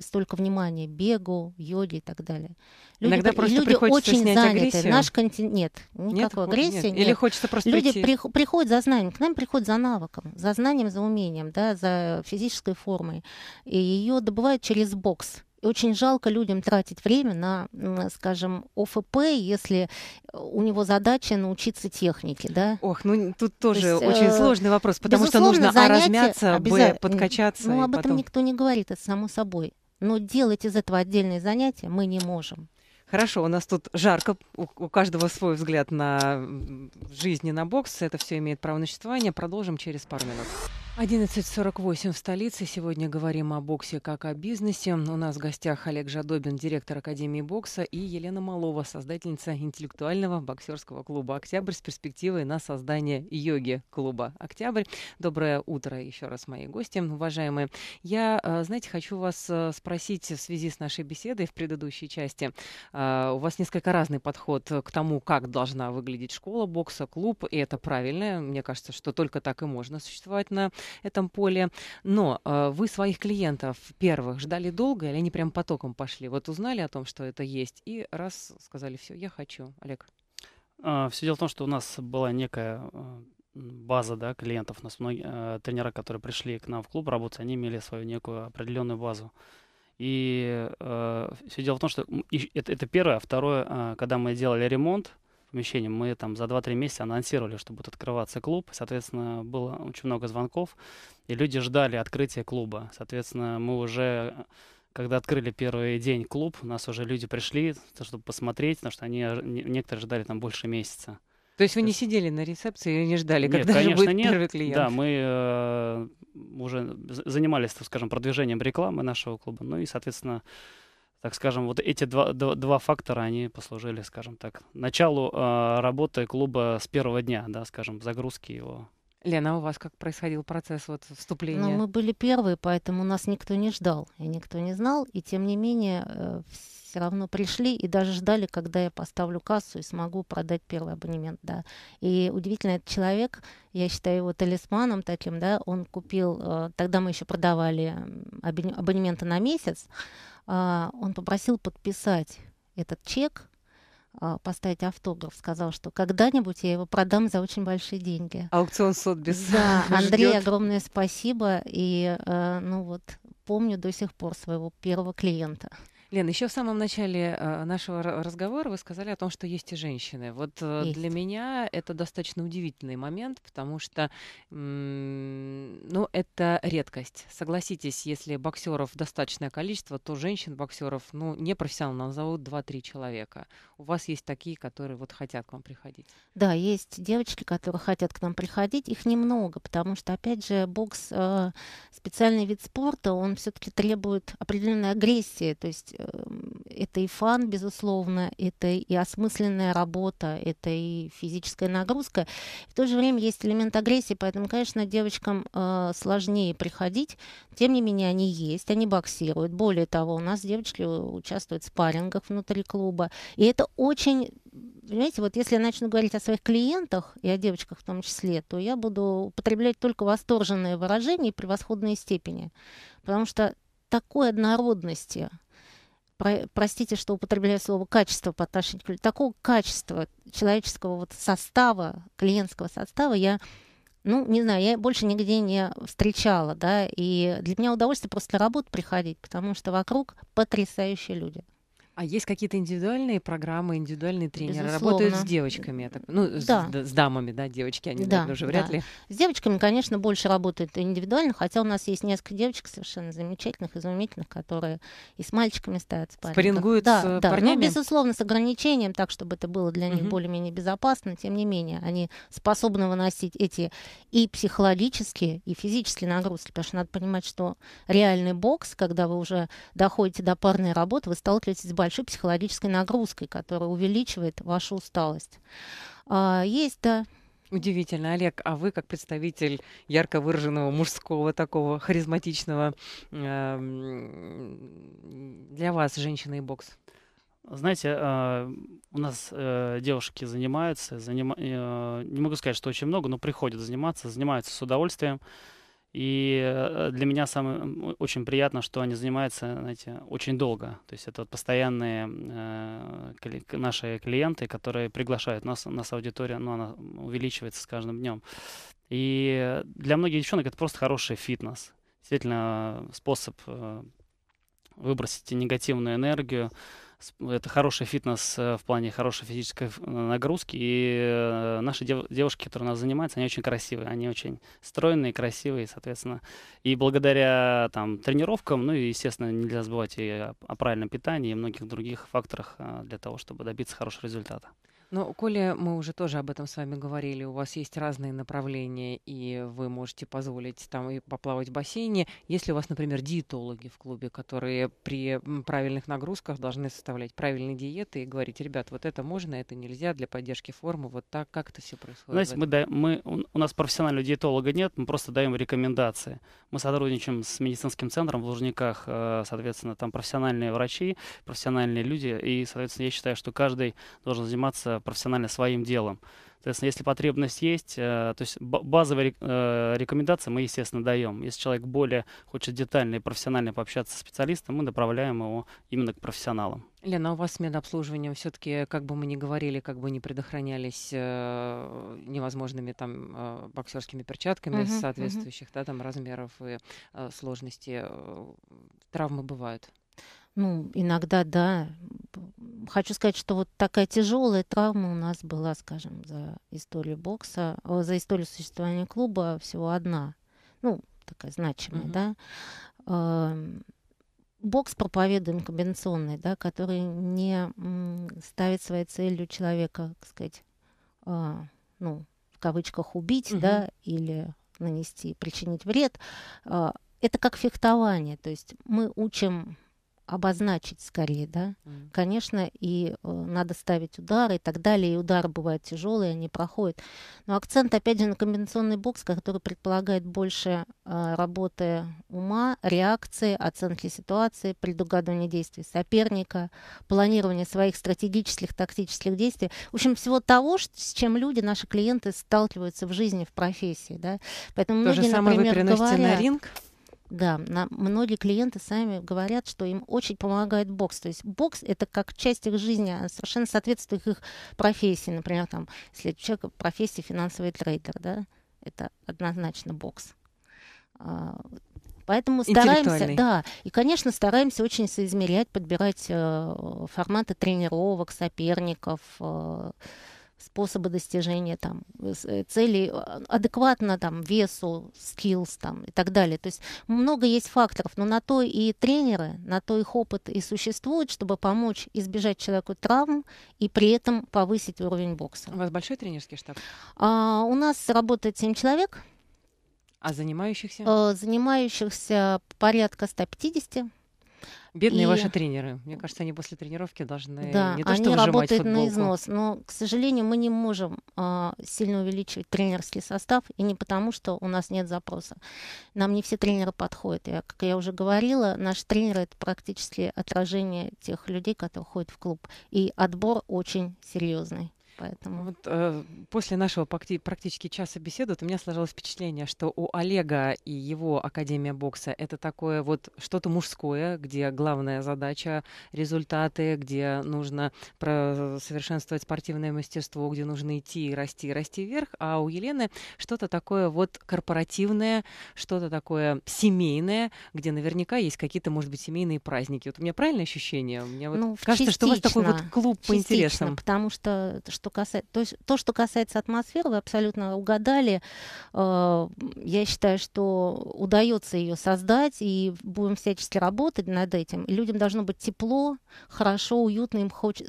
столько внимания бегу, йоге и так далее. Люди, Иногда просто люди очень снять заняты. Агрессию. Наш континент нет никакой нет, агрессии. Нет. Нет. Или хочется просто люди При, приходят за знанием, к нам приходят за навыком, за знанием, за умением, да, за физической формой, и ее добывают через бокс и очень жалко людям тратить время на, скажем, ОФП, если у него задача научиться технике, да? Ох, ну тут тоже То есть, очень э, сложный вопрос, потому что нужно а размяться, б подкачаться. Ну об потом... этом никто не говорит, это само собой. Но делать из этого отдельные занятия мы не можем. Хорошо, у нас тут жарко, у, у каждого свой взгляд на жизнь и на бокс. Это все имеет право на существование. Продолжим через пару минут. 11.48 в столице. Сегодня говорим о боксе как о бизнесе. У нас в гостях Олег Жадобин, директор Академии бокса, и Елена Малова, создательница интеллектуального боксерского клуба «Октябрь» с перспективой на создание йоги-клуба «Октябрь». Доброе утро еще раз, мои гости, уважаемые. Я, э, знаете, хочу вас э, спросить в связи с нашей беседой в предыдущей части. Э, у вас несколько разный подход к тому, как должна выглядеть школа бокса, клуб, и это правильно. Мне кажется, что только так и можно существовать на этом поле. Но э, вы своих клиентов первых ждали долго или они прям потоком пошли? Вот узнали о том, что это есть, и раз сказали, все, я хочу. Олег. А, все дело в том, что у нас была некая э, база да, клиентов. У нас многие э, тренера, которые пришли к нам в клуб работать, они имели свою некую определенную базу. И э, все дело в том, что это, это первое. Второе, э, когда мы делали ремонт, помещением. Мы там за 2-3 месяца анонсировали, что будет открываться клуб. Соответственно, было очень много звонков, и люди ждали открытия клуба. Соответственно, мы уже когда открыли первый день клуб, у нас уже люди пришли, чтобы посмотреть, потому что они некоторые ждали там больше месяца. То есть вы не сидели на рецепции и не ждали, нет, когда конечно, же будет нет. первый клиент? Да, мы э, уже занимались, скажем, продвижением рекламы нашего клуба, ну и, соответственно, так скажем, вот эти два, два, два фактора, они послужили, скажем так, началу э, работы клуба с первого дня, да, скажем, загрузки его. Лена, а у вас как происходил процесс вот вступления? Ну, мы были первые, поэтому нас никто не ждал и никто не знал, и тем не менее э, все равно пришли и даже ждали, когда я поставлю кассу и смогу продать первый абонемент, да. И удивительно, этот человек, я считаю его талисманом таким, да, он купил, э, тогда мы еще продавали абонементы на месяц, а, он попросил подписать этот чек, а, поставить автограф, сказал, что когда-нибудь я его продам за очень большие деньги. Аукцион Сотбис. Да, Андрей, ждет. огромное спасибо. И, э, ну вот, помню до сих пор своего первого клиента. Лен, еще в самом начале э, нашего разговора вы сказали о том, что есть и женщины. Вот э, для меня это достаточно удивительный момент, потому что, ну, это редкость. Согласитесь, если боксеров достаточное количество, то женщин-боксеров, ну, не профессионал назовут 2-3 человека. У вас есть такие, которые вот хотят к вам приходить. Да, есть девочки, которые хотят к нам приходить, их немного, потому что, опять же, бокс э, специальный вид спорта, он все-таки требует определенной агрессии, то есть э, Эм, это и фан, безусловно, это и осмысленная работа, это и физическая нагрузка. В то же время есть элемент агрессии, поэтому, конечно, девочкам э, сложнее приходить. Тем не менее, они есть, они боксируют. Более того, у нас девочки участвуют в спаррингах внутри клуба. И это очень понимаете, вот если я начну говорить о своих клиентах и о девочках в том числе, то я буду употреблять только восторженные выражения и превосходные степени. Потому что такой однородности про, простите, что употребляю слово качество по отношению к людям, такого качества человеческого вот состава, клиентского состава я ну, не знаю, я больше нигде не встречала, да, и для меня удовольствие просто работать приходить, потому что вокруг потрясающие люди. А есть какие-то индивидуальные программы, индивидуальные тренеры? Безусловно. Работают с девочками, так, ну, да. с, с дамами, да, девочки, они, да, наверное, уже вряд да. ли. С девочками, конечно, больше работают индивидуально, хотя у нас есть несколько девочек совершенно замечательных, изумительных, которые и с мальчиками ставят спарринг. Спаррингуют да, с да. Ну, парнями? Ну, безусловно, с ограничением, так, чтобы это было для них угу. более-менее безопасно, тем не менее, они способны выносить эти и психологические, и физические нагрузки, потому что надо понимать, что реальный бокс, когда вы уже доходите до парной работы, вы сталкиваетесь с большой психологической нагрузкой, которая увеличивает вашу усталость. А, есть, да, Удивительно, Олег, а вы как представитель ярко выраженного мужского такого харизматичного эм, для вас женщина и бокс? Знаете, а, у нас э, девушки занимаются, заним... Э, не могу сказать, что очень много, но приходят заниматься, занимаются с удовольствием. И э, для меня самое очень приятно, что они занимаются, знаете, очень долго. То есть это вот постоянные э, наши клиенты, которые приглашают нас, нас аудитория, но ну, она увеличивается с каждым днем. И для многих девчонок это просто хороший фитнес. Действительно, э, способ э, выбросить негативную энергию, это хороший фитнес э, в плане хорошей физической э, нагрузки. И э, наши девушки, которые у нас занимаются, они очень красивые, они очень стройные, красивые, соответственно. И благодаря там, тренировкам, ну и, естественно, нельзя забывать и о правильном питании и многих других факторах для того, чтобы добиться хорошего результата. Ну, Коля, мы уже тоже об этом с вами говорили. У вас есть разные направления, и вы можете позволить там и поплавать в бассейне. Если у вас, например, диетологи в клубе, которые при правильных нагрузках должны составлять правильные диеты и говорить, ребят, вот это можно, это нельзя для поддержки формы, вот так, как это все происходит? Знаете, мы, да, мы, у нас профессионального диетолога нет, мы просто даем рекомендации. Мы сотрудничаем с медицинским центром в Лужниках, э, соответственно, там профессиональные врачи, профессиональные люди, и, соответственно, я считаю, что каждый должен заниматься профессионально своим делом. Соответственно, если потребность есть, э, то есть базовые э, рекомендации мы, естественно, даем. Если человек более хочет детально и профессионально пообщаться с специалистом, мы направляем его именно к профессионалам. Лена, а у вас с медобслуживанием все-таки, как бы мы ни говорили, как бы не предохранялись э, невозможными там э, боксерскими перчатками uh-huh, соответствующих uh-huh. Да, там размеров и э, сложности, э, травмы бывают? Ну, иногда да. Хочу сказать, что вот такая тяжелая травма у нас была, скажем, за историю бокса, за историю существования клуба всего одна. Ну, такая значимая, mm-hmm. да. Бокс проповедуем комбинационный, да, который не ставит своей целью человека, так сказать, а, ну, в кавычках убить, mm-hmm. да, или нанести, причинить вред. А, это как фехтование, то есть мы учим обозначить скорее, да. Mm. Конечно, и э, надо ставить удары и так далее, и удары бывают тяжелые, они проходят. Но акцент, опять же, на комбинационный бокс, который предполагает больше э, работы ума, реакции, оценки ситуации, предугадывания действий соперника, планирование своих стратегических, тактических действий. В общем, всего того, что, с чем люди, наши клиенты сталкиваются в жизни, в профессии, да. Поэтому То многие, же самое например, вы переносите говорят, на ринг? Да, на, многие клиенты сами говорят, что им очень помогает бокс. То есть бокс это как часть их жизни, а совершенно соответствует их профессии. Например, там, если у человека профессия финансовый трейдер, да, это однозначно бокс. А, поэтому стараемся, да, и, конечно, стараемся очень соизмерять, подбирать э, форматы тренировок, соперников, э, способы достижения там, э, целей, э, адекватно там, весу, skills там, и так далее. То есть много есть факторов, но на то и тренеры, на то их опыт и существует, чтобы помочь избежать человеку травм и при этом повысить уровень бокса. У вас большой тренерский штаб? А, у нас работает 7 человек. А занимающихся? Э, занимающихся порядка 150. Бедные и... ваши тренеры. Мне кажется, они после тренировки должны да, не то, что они работают футболку. на износ, но, к сожалению, мы не можем э, сильно увеличивать тренерский состав, и не потому, что у нас нет запроса. Нам не все тренеры подходят. Я, как я уже говорила, наши тренеры — это практически отражение тех людей, которые ходят в клуб. И отбор очень серьезный. Поэтому... Вот, э, после нашего практически часа беседы у меня сложилось впечатление, что у Олега и его Академия бокса это такое вот что-то мужское, где главная задача — результаты, где нужно совершенствовать спортивное мастерство, где нужно идти и расти, расти вверх, а у Елены что-то такое вот корпоративное, что-то такое семейное, где наверняка есть какие-то, может быть, семейные праздники. Вот у меня правильное ощущение? Мне вот ну, кажется, частично, что у вас такой вот клуб по интересам. Потому что что касается, то, то, что касается атмосферы, вы абсолютно угадали. А, я считаю, что удается ее создать, и будем всячески работать над этим. людям должно быть тепло, хорошо, уютно, им хоч...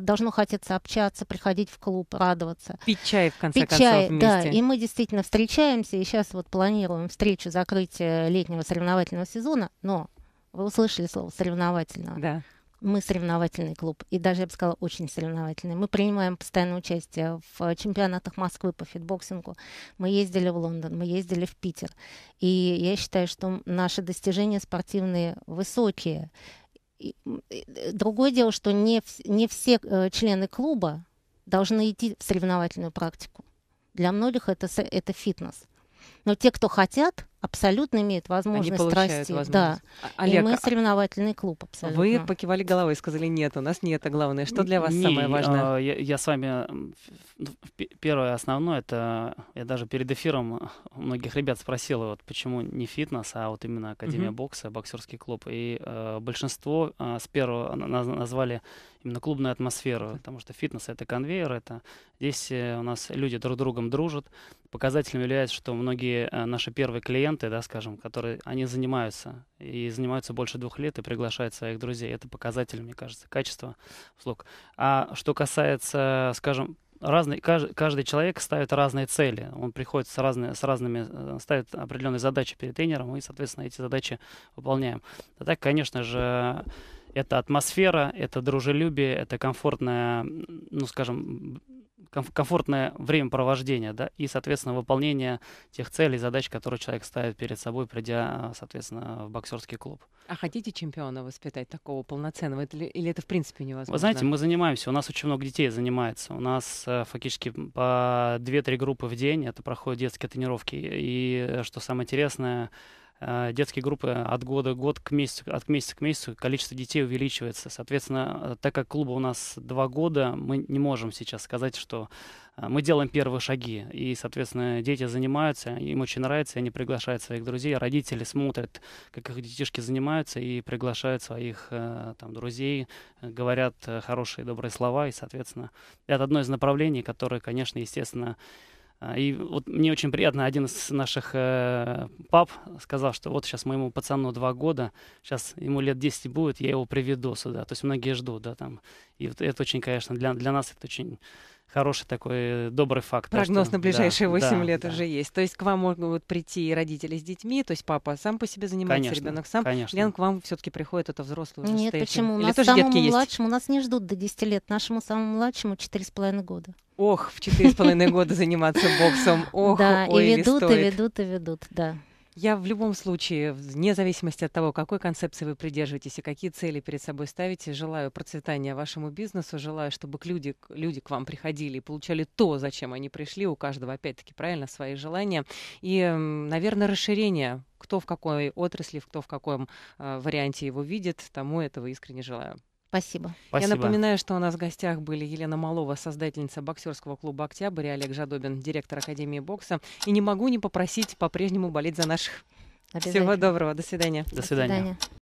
должно хотеться общаться, приходить в клуб, радоваться. Пить чай, в конце Пить концов, чай, вместе. Да, и мы действительно встречаемся, и сейчас вот планируем встречу закрытия летнего соревновательного сезона, но вы услышали слово «соревновательного». Да. Мы соревновательный клуб, и даже, я бы сказала, очень соревновательный. Мы принимаем постоянное участие в чемпионатах Москвы по фитбоксингу. Мы ездили в Лондон, мы ездили в Питер. И я считаю, что наши достижения спортивные высокие. Э, другое дело, что не, не все э, члены клуба должны идти в соревновательную практику. Для многих это, это фитнес. Но те, кто хотят, абсолютно имеют возможность Они расти. Возможность. Да. Олег, и мы а соревновательный клуб абсолютно. Вы покивали головой и сказали, нет, у нас не это а главное. Что для вас не, самое а, важное? Я, я с вами... Первое, основное, это... Я даже перед эфиром многих ребят спросил, вот почему не фитнес, а вот именно Академия угу. бокса, боксерский клуб. И э, большинство э, с первого назвали именно клубную атмосферу, потому что фитнес — это конвейер, это здесь э, у нас люди друг с другом дружат. Показателем является, что многие э, наши первые клиенты, да, скажем, которые, они занимаются, и занимаются больше двух лет и приглашают своих друзей. Это показатель, мне кажется, качества услуг. А что касается, скажем, разный, каждый, каждый человек ставит разные цели. Он приходит с, разные, с разными, э, ставит определенные задачи перед тренером, и, соответственно, эти задачи выполняем. А так, конечно же, это атмосфера, это дружелюбие, это комфортное, ну, скажем, комфортное времяпровождение, да, и, соответственно, выполнение тех целей, задач, которые человек ставит перед собой, придя, соответственно, в боксерский клуб. А хотите чемпиона воспитать такого полноценного, или, или это в принципе невозможно? Вы знаете, мы занимаемся, у нас очень много детей занимается, у нас э, фактически по 2-3 группы в день, это проходят детские тренировки, и э, что самое интересное, Э, детские группы от года год к месяцу, от месяца к месяцу количество детей увеличивается. Соответственно, э, так как клуба у нас два года, мы не можем сейчас сказать, что э, мы делаем первые шаги. И, соответственно, дети занимаются, им очень нравится, они приглашают своих друзей, родители смотрят, как их детишки занимаются, и приглашают своих там, друзей, говорят хорошие добрые слова. И, соответственно, это одно из направлений, которое, конечно, естественно, а, и вот мне очень приятно, один из наших э, пап сказал, что вот сейчас моему пацану два года, сейчас ему лет 10 будет, я его приведу сюда. То есть многие ждут, да, там. И вот это очень, конечно, для, для нас это очень хороший такой э, добрый факт. Прогноз что, на ближайшие да, 8 да, лет да. уже есть. То есть к вам могут прийти родители с детьми, то есть папа сам по себе занимается, конечно, ребенок сам. Конечно. Лен, к вам все-таки приходит это взрослый уже Нет, почему? У нас Или самому младшему, есть? нас не ждут до 10 лет, нашему самому младшему 4,5 года. Ох, в 4,5 года заниматься боксом. Ох, Да, и ведут, и ведут, и ведут, да. Я в любом случае, вне зависимости от того, какой концепции вы придерживаетесь и какие цели перед собой ставите, желаю процветания вашему бизнесу, желаю, чтобы люди, люди к вам приходили и получали то, зачем они пришли. У каждого, опять-таки, правильно, свои желания. И, наверное, расширение, кто в какой отрасли, кто в каком э, варианте его видит, тому этого искренне желаю. Спасибо. Спасибо. Я напоминаю, что у нас в гостях были Елена Малова, создательница боксерского клуба «Октябрь», и Олег Жадобин, директор Академии бокса. И не могу не попросить по-прежнему болеть за наших. Всего доброго. До свидания. До свидания. До свидания.